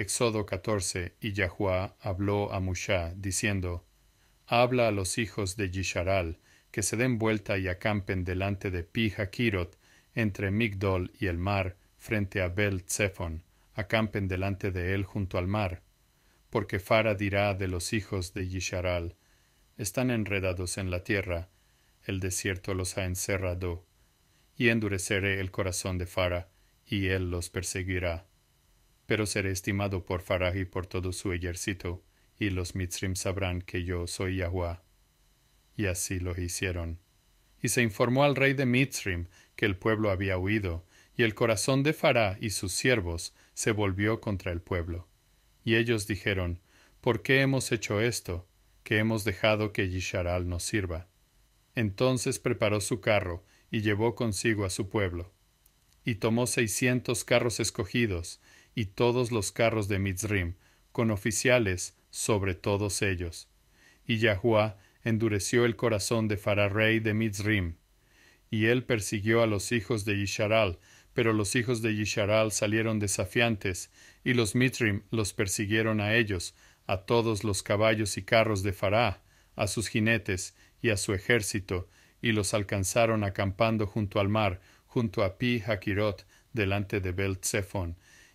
Éxodo 14 Y Yahuá habló a Mushá, diciendo, Habla a los hijos de Yisharal, que se den vuelta y acampen delante de pi entre Migdol y el mar, frente a Bel Zephon, acampen delante de él junto al mar. Porque Fara dirá de los hijos de Yisharal, están enredados en la tierra, el desierto los ha encerrado, y endureceré el corazón de Fara, y él los perseguirá pero seré estimado por Farah y por todo su ejército, y los Mitzrim sabrán que yo soy Yahuwah. Y así lo hicieron. Y se informó al rey de Mitzrim que el pueblo había huido, y el corazón de Farah y sus siervos se volvió contra el pueblo. Y ellos dijeron, ¿Por qué hemos hecho esto? Que hemos dejado que Yisharal nos sirva. Entonces preparó su carro y llevó consigo a su pueblo. Y tomó seiscientos carros escogidos y todos los carros de Mitzrim, con oficiales sobre todos ellos. Y Yahuá endureció el corazón de Farah rey de Mitzrim. Y él persiguió a los hijos de Yisharal, pero los hijos de Yisharal salieron desafiantes, y los Mitrim los persiguieron a ellos, a todos los caballos y carros de Fará, a sus jinetes y a su ejército, y los alcanzaron acampando junto al mar, junto a Pi Hakirot, delante de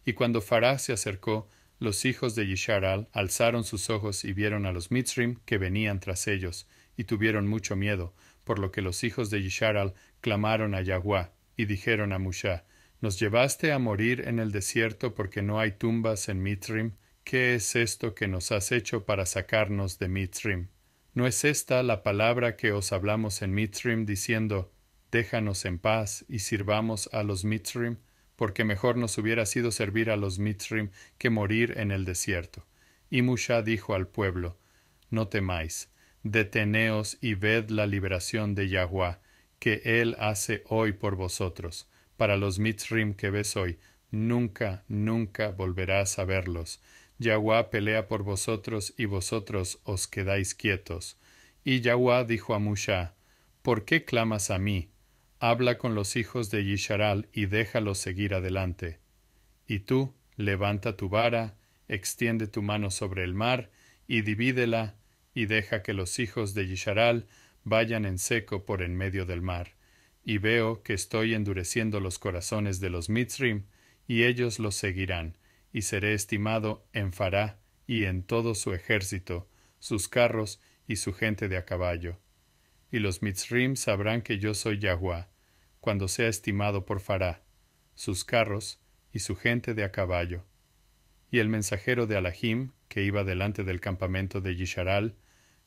y cuando Farah se acercó, los hijos de Yisharal alzaron sus ojos y vieron a los Mitzrim que venían tras ellos, y tuvieron mucho miedo, por lo que los hijos de Yisharal clamaron a Yahuá, y dijeron a Musha, Nos llevaste a morir en el desierto porque no hay tumbas en Mitzrim. ¿Qué es esto que nos has hecho para sacarnos de Mitzrim? ¿No es esta la palabra que os hablamos en Mitzrim diciendo, Déjanos en paz y sirvamos a los Mitzrim? porque mejor nos hubiera sido servir a los Mitzrim que morir en el desierto. Y Musha dijo al pueblo, No temáis, deteneos y ved la liberación de yahuá que Él hace hoy por vosotros. Para los Mitzrim que ves hoy, nunca, nunca volverás a verlos. Yahweh pelea por vosotros y vosotros os quedáis quietos. Y Yahweh dijo a Musha, ¿Por qué clamas a mí? habla con los hijos de Yisharal y déjalos seguir adelante. Y tú, levanta tu vara, extiende tu mano sobre el mar, y divídela, y deja que los hijos de Yisharal vayan en seco por en medio del mar. Y veo que estoy endureciendo los corazones de los Mitzrim, y ellos los seguirán, y seré estimado en Fará y en todo su ejército, sus carros y su gente de a caballo. Y los Mitzrim sabrán que yo soy Yahwá cuando sea estimado por Fará, sus carros y su gente de a caballo. Y el mensajero de Alahim, que iba delante del campamento de Yisharal,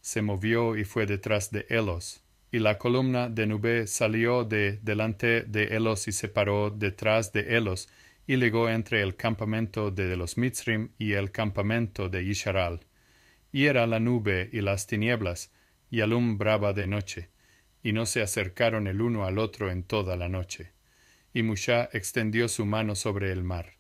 se movió y fue detrás de Elos, y la columna de Nube salió de delante de Elos y se paró detrás de Elos, y ligó entre el campamento de los Mitzrim y el campamento de Yisharal. Y era la nube y las tinieblas, y alumbraba de noche y no se acercaron el uno al otro en toda la noche. Y Mushá extendió su mano sobre el mar.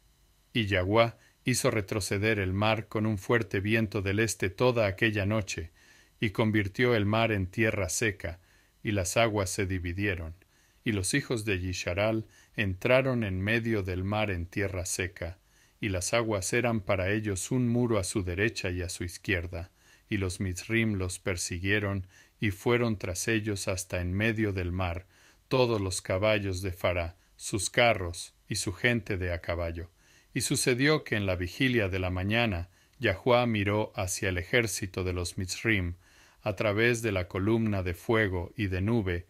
Y Yaguá hizo retroceder el mar con un fuerte viento del este toda aquella noche, y convirtió el mar en tierra seca, y las aguas se dividieron, y los hijos de Yisharal entraron en medio del mar en tierra seca, y las aguas eran para ellos un muro a su derecha y a su izquierda, y los Mizrim los persiguieron, y fueron tras ellos hasta en medio del mar todos los caballos de Fará, sus carros y su gente de a caballo. Y sucedió que en la vigilia de la mañana Yahuá miró hacia el ejército de los Mitzrim a través de la columna de fuego y de nube,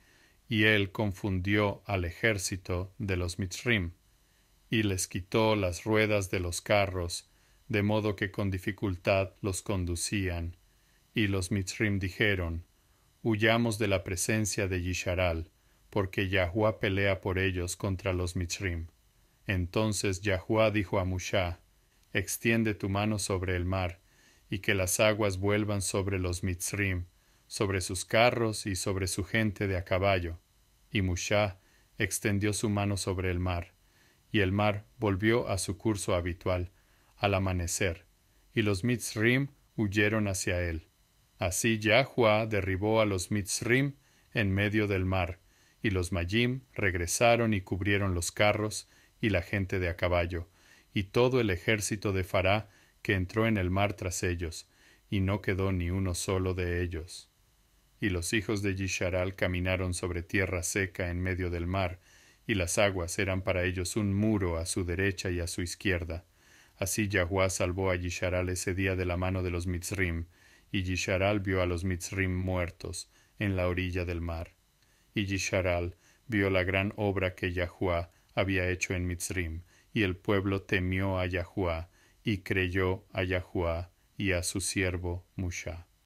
y él confundió al ejército de los Mitzrim, y les quitó las ruedas de los carros, de modo que con dificultad los conducían. Y los Mitzrim dijeron, Huyamos de la presencia de Yisharal, porque Yahuá pelea por ellos contra los Mitzrim. Entonces Yahuá dijo a Mushá, Extiende tu mano sobre el mar, y que las aguas vuelvan sobre los Mitzrim, sobre sus carros y sobre su gente de a caballo. Y Mushá extendió su mano sobre el mar, y el mar volvió a su curso habitual, al amanecer, y los Mitzrim huyeron hacia él. Así Yahua derribó a los Mitzrim en medio del mar, y los Mayim regresaron y cubrieron los carros y la gente de a caballo, y todo el ejército de Fará que entró en el mar tras ellos, y no quedó ni uno solo de ellos. Y los hijos de Yisharal caminaron sobre tierra seca en medio del mar, y las aguas eran para ellos un muro a su derecha y a su izquierda. Así Yahuá salvó a Yisharal ese día de la mano de los Mitzrim, y Yisharal vio a los Mitzrim muertos en la orilla del mar. Y Yisharal vio la gran obra que Yahuá había hecho en Mitzrim, y el pueblo temió a Yahuá, y creyó a Yahuá y a su siervo Musha.